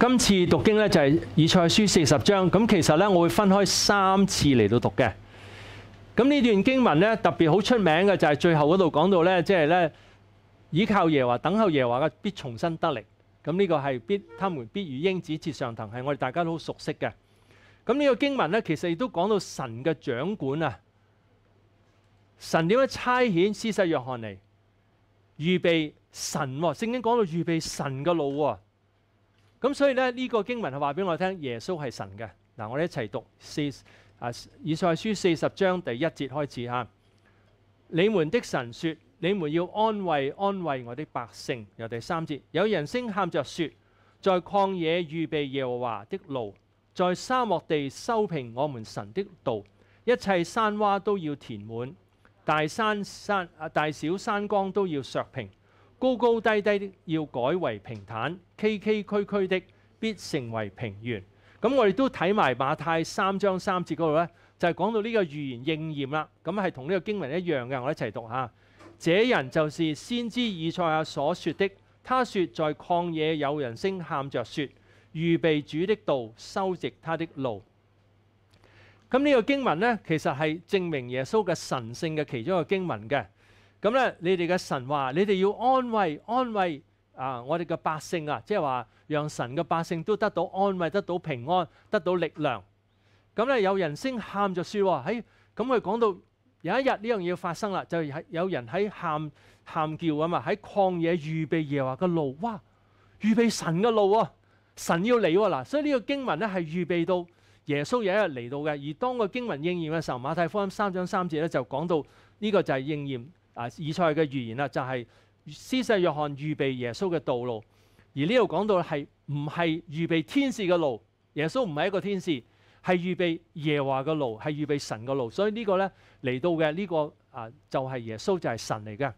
今次讀經咧就係以賽書四十章，咁其實咧我會分開三次嚟到讀嘅。咁呢段經文咧特別好出名嘅就係最後嗰度講到咧，即系咧依靠耶和華等候耶和華嘅必重新得力。咁呢個係必他們必如鷹子接上騰，係我哋大家都好熟悉嘅。咁呢個經文咧其實亦都講到神嘅掌管啊，神點樣差遣施世約翰嚟預備神？聖經講到預備神嘅路喎。咁所以咧，呢個經文係話俾我聽，耶穌係神嘅。嗱，我哋一齊讀四啊以賽書四十章第一節開始嚇。你們的神說：你們要安慰安慰我的百姓。由第三節，有人聲喊着說：在旷野預備耶和華的路，在沙漠地修平我們神的道。一切山洼都要填滿，大山山啊大小山光都要削平。高高低低的要改为平坦，崎崎岖岖的必成为平原。咁我哋都睇埋马太三章三节嗰度咧，就系讲到呢个预言应验啦。咁系同呢个经文一样嘅，我一齐读下。这人就是先知以赛亚所说的，他说在旷野有人声喊着说，预备主的道，修直他的路。咁呢个经文咧，其实系证明耶稣嘅神性嘅其中一个经文嘅。咁咧，你哋嘅神話，你哋要安慰安慰啊！我哋嘅百姓啊，即係話，讓神嘅百姓都得到安慰，得到平安，得到力量。咁咧，有人聲喊就说：，喺咁佢講到有一日呢樣嘢發生啦，就係有人喺喊喊叫啊嘛，喺旷野預備耶和華嘅路，哇！預備神嘅路喎，神要嚟喎嗱。所以呢個經文咧係預備到耶穌有一日嚟到嘅。而當個經文應驗嘅時候，馬太福音三章三節咧就講到呢個就係應驗。啊！以賽嘅預言啦，就係施世約翰預備耶穌嘅道路，而呢度講到係唔係預備天使嘅路？耶穌唔係一個天使，係預備耶華嘅路，係預備神嘅路。所以呢個咧嚟到嘅呢個啊，就係耶穌，就係神嚟嘅。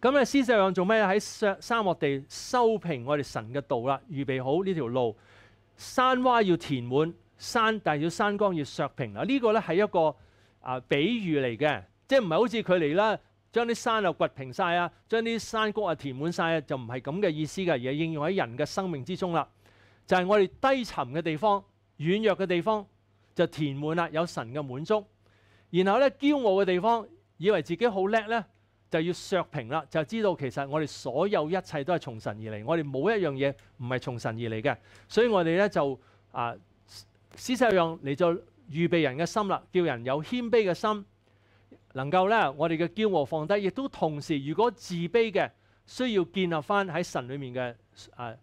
咁咧，施世約翰做咩喺沙漠地修平我哋神嘅道啦，預備好呢條路。山洼要填滿，山但系要山光要削平啊！呢個咧係一個啊比喻嚟嘅。即係唔係好似佢嚟啦，將啲山啊掘平晒啊，將啲山谷啊填滿晒啊，就唔係咁嘅意思嘅，而係應用喺人嘅生命之中啦。就係我哋低沉嘅地方、軟弱嘅地方，就填滿啦，有神嘅滿足。然後咧，驕傲嘅地方，以為自己好叻咧，就要削平啦，就知道其實我哋所有一切都係從神而嚟，我哋冇一樣嘢唔係從神而嚟嘅。所以我哋咧就啊，施捨用嚟就預備人嘅心啦，叫人有謙卑嘅心。能夠咧，我哋嘅驕傲放低，亦都同時，如果自卑嘅，需要建立翻喺神裏面嘅誒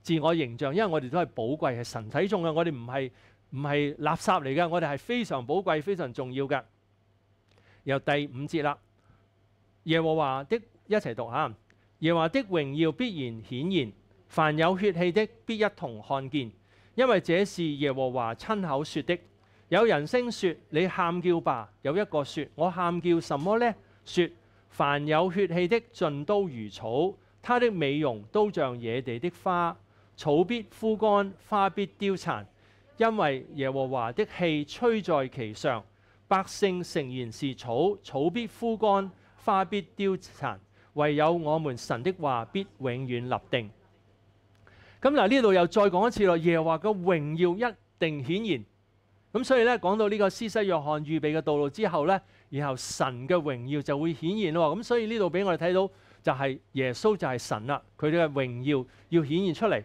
自我形象，因為我哋都係寶貴，係神體重嘅，我哋唔係唔系垃圾嚟嘅，我哋係非常寶貴、非常重要嘅。由第五節啦，耶和華的一齊讀下，耶和華的榮耀必然顯現，凡有血氣的必一同看見，因為這是耶和華親口說的。有人声说你喊叫吧，有一个说我喊叫什么呢？说凡有血气的尽都如草，他的美容都像野地的花，草必枯干，花必凋残，因为耶和华的气吹在其上。百姓成然是草，草必枯干，花必凋残，唯有我们神的话必永远立定。咁嗱，呢度又再讲一次咯，耶和华嘅荣耀一定显然。咁所以咧，講到呢個施洗約翰預備嘅道路之後咧，然後神嘅榮耀就會顯現喎。咁所以呢度俾我哋睇到就係耶穌就係神啦，佢哋嘅榮耀要顯現出嚟。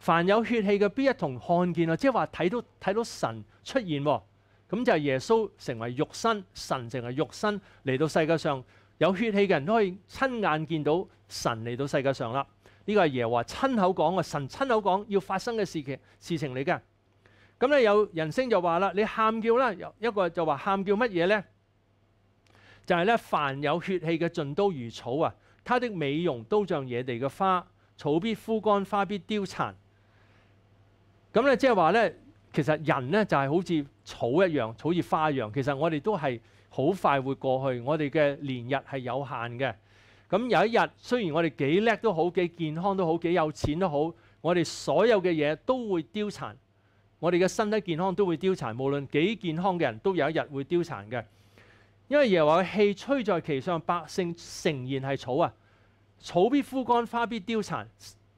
凡有血氣嘅必一同看見啊，即係話睇到睇到神出現喎。咁就係耶穌成為肉身，神成為肉身嚟到世界上，有血氣嘅人都可以親眼見到神嚟到世界上啦。呢個係耶和華親口講嘅，神親口講要發生嘅事情事情嚟噶。咁咧有人聲就話啦，你喊叫啦！一個就話喊叫乜嘢咧？就係咧，凡有血氣嘅，盡都如草啊！它的美容都像野地嘅花，草必枯乾，花必凋殘。咁咧即係話咧，其實人咧就係好似草一樣，草似花一樣。其實我哋都係好快會過去，我哋嘅年日係有限嘅。咁有一日，雖然我哋幾叻都好，幾健康都好，幾有錢都好，我哋所有嘅嘢都會凋殘。我哋嘅身體健康都會凋殘，無論幾健康嘅人都有一日會凋殘嘅，因為耶話個氣吹在其上，百姓誠然係草啊，草必枯乾，花必凋殘，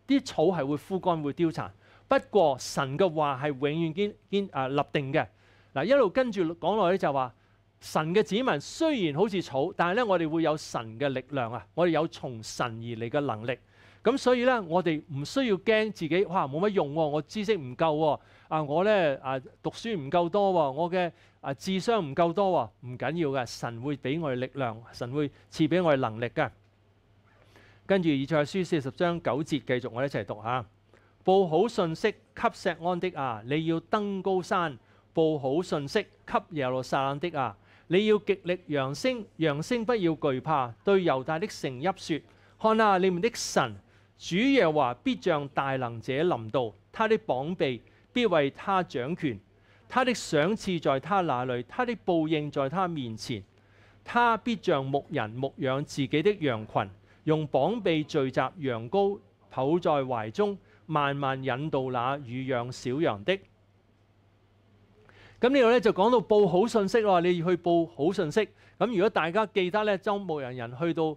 啲草係會枯乾會凋殘。不過神嘅話係永遠堅堅啊立定嘅。嗱一路跟住講落去就話，神嘅子民雖然好似草，但係咧我哋會有神嘅力量啊，我哋有從神而嚟嘅能力。咁所以咧，我哋唔需要驚自己，哇冇乜用，我知識唔夠，啊我咧啊讀書唔夠多，我嘅啊智商唔夠多，唔緊要嘅，神會俾我哋力量，神會賜俾我哋能力嘅。跟住以賽書四十章九節，繼續我哋一齊讀下。報好信息給石安的啊，你要登高山；報好信息給耶路撒冷的啊，你要極力揚聲，揚聲不要懼怕，對猶大的城邑說：看啊，你們的神！主又话：必像大能者临到，他的膀臂必为他掌权，他的赏赐在他那里，他的报应在他面前。他必像牧人牧养自己的羊群，用膀臂聚集羊羔，抱在怀中，慢慢引导那乳养小羊的。咁呢度咧就讲到报好信息咯，你要去报好信息。咁如果大家记得咧，周牧羊人去到。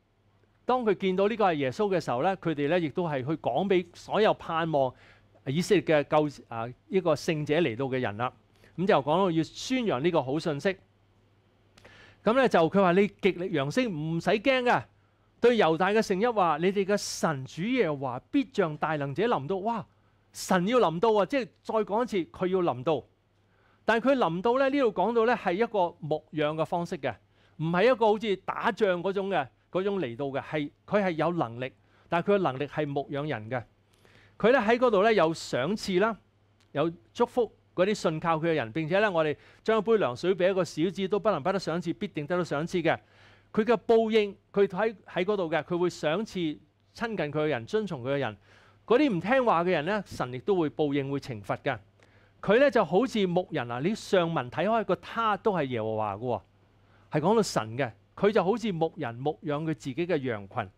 當佢見到呢個係耶穌嘅時候咧，佢哋咧亦都係去講俾所有盼望以色列嘅救啊呢個聖者嚟到嘅人啦。咁就講到要宣揚呢個好信息。咁咧就佢話：你極力揚聲，唔使驚嘅。對猶大嘅聖一話：你哋嘅神主耶華必像大能者臨到。哇！神要臨到啊！即係再講一次，佢要臨到。但係佢臨到咧，呢度講到咧係一個牧養嘅方式嘅，唔係一個好似打仗嗰種嘅。嗰種嚟到嘅係佢係有能力，但係佢嘅能力係牧養人嘅。佢咧喺嗰度咧有賞賜啦，有祝福嗰啲信靠佢嘅人。並且咧，我哋將一杯涼水俾一個小子都不能不得賞賜，必定得到賞賜嘅。佢嘅報應，佢喺喺嗰度嘅，佢會賞賜親近佢嘅人、遵從佢嘅人。嗰啲唔聽話嘅人咧，神亦都會報應、會懲罰嘅。佢咧就好似牧人啊！你上文睇開個他都係耶和華嘅喎，係講到神嘅。佢就好似牧人牧养佢自己嘅羊群，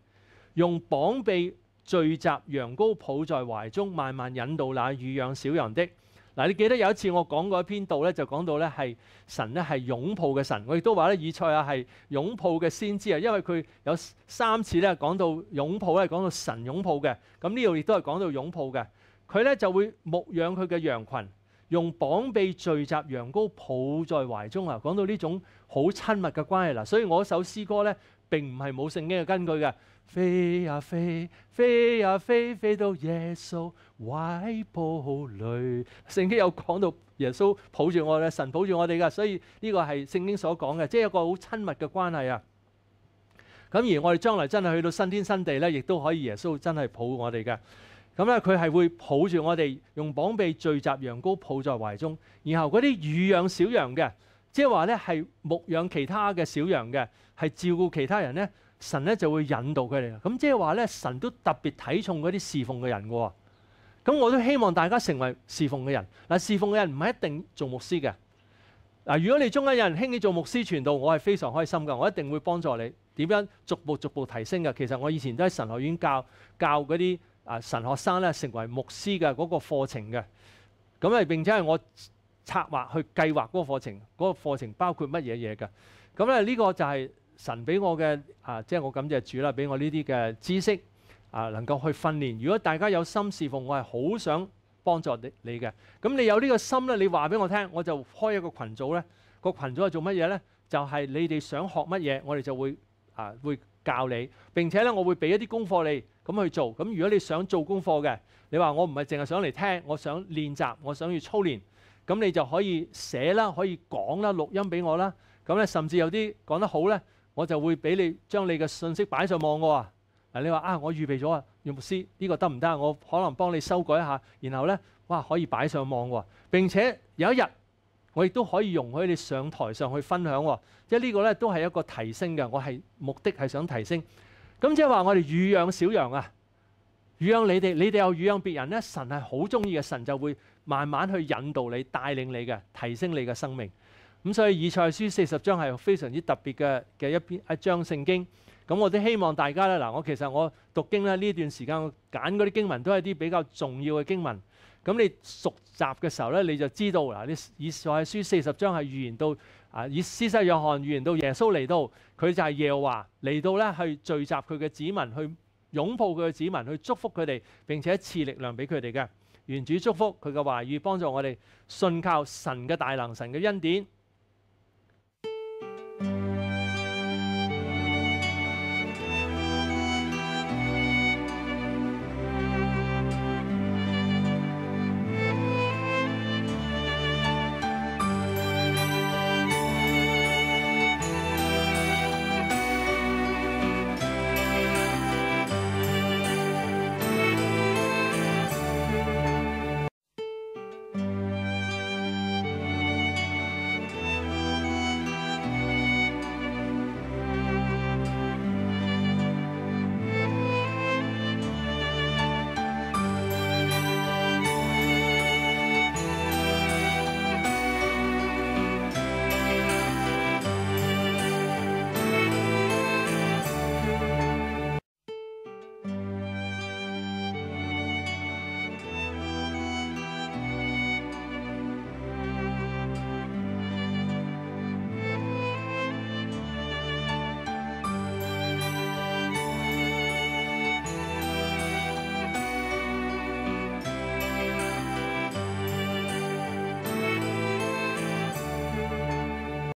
用绑臂聚集羊羔，抱在怀中，慢慢引导那乳养小羊的。嗱，你记得有一次我讲一篇道咧，就讲到咧系神咧系拥抱嘅神，我亦都话咧以赛亚系拥抱嘅先知啊，因为佢有三次咧讲到拥抱咧，讲到神拥抱嘅。咁呢度亦都系讲到拥抱嘅，佢咧就会牧养佢嘅羊群。用綁臂聚集羊羔抱在懷中啊！講到呢種好親密嘅關係啦，所以我首詩歌咧並唔係冇聖經嘅根據嘅。飛啊飛，飛啊飛，飛到耶穌懷抱裏。聖經有講到耶穌抱住我哋，神抱住我哋噶，所以呢個係聖經所講嘅，即係一個好親密嘅關係啊。咁而我哋將來真係去到新天新地咧，亦都可以耶穌真係抱我哋嘅。咁咧，佢係會抱住我哋，用綁臂聚集羊羔抱在懷中，然後嗰啲乳養小羊嘅，即係話咧係牧養其他嘅小羊嘅，係照顧其他人咧。神咧就會引導佢哋。咁即係話咧，神都特別睇重嗰啲侍奉嘅人喎。咁我都希望大家成為侍奉嘅人嗱。侍奉嘅人唔係一定做牧師嘅嗱。如果你中間有人興起做牧師傳道，我係非常開心嘅，我一定會幫助你點樣逐步逐步提升嘅。其實我以前都喺神學院教教嗰啲。啊！神學生咧成為牧師嘅嗰個課程嘅，咁啊並且係我策劃去計劃嗰個課程，嗰個課程包括乜嘢嘢嘅？咁咧呢個就係神俾我嘅啊，即係我感謝主啦，俾我呢啲嘅知識啊，能夠去訓練。如果大家有心侍奉我，係好想幫助你你嘅。咁你有呢個心咧，你話俾我聽，我就開一個群組咧。個群組係做乜嘢咧？就係你哋想學乜嘢，我哋就會啊會教你。並且咧，我會俾一啲功課你。咁去做，咁如果你想做功課嘅，你話我唔係淨係想嚟聽，我想練習，我想要操練，咁你就可以寫啦，可以講啦，錄音俾我啦。咁咧，甚至有啲講得好咧，我就會俾你將你嘅信息擺上網喎。嗱，你話啊，我預備咗啊，用牧師，呢個得唔得啊？我可能幫你修改一下，然後咧，哇，可以擺上網喎。並且有一日，我亦都可以容許你上台上去分享喎。即係呢個咧都係一個提升嘅，我係目的係想提升。咁即系话我哋养小羊啊，养你哋，你哋又养别人咧，神系好中意嘅，神就会慢慢去引导你、带领你嘅、提升你嘅生命。咁所以以赛书四十章系非常之特别嘅嘅一篇一章圣经。咁我都希望大家咧，嗱，我其实我读经咧呢段时间，我拣嗰啲经文都系啲比较重要嘅经文。咁你熟习嘅时候咧，你就知道嗱，你以赛书四十章系预言到。啊！以施洗约翰预言到耶稣嚟到，佢就系耶和华嚟到咧，去聚集佢嘅子民，去拥抱佢嘅子民，去祝福佢哋，并且赐力量俾佢哋嘅。原主祝福佢嘅话语，帮助我哋信靠神嘅大能、神嘅恩典。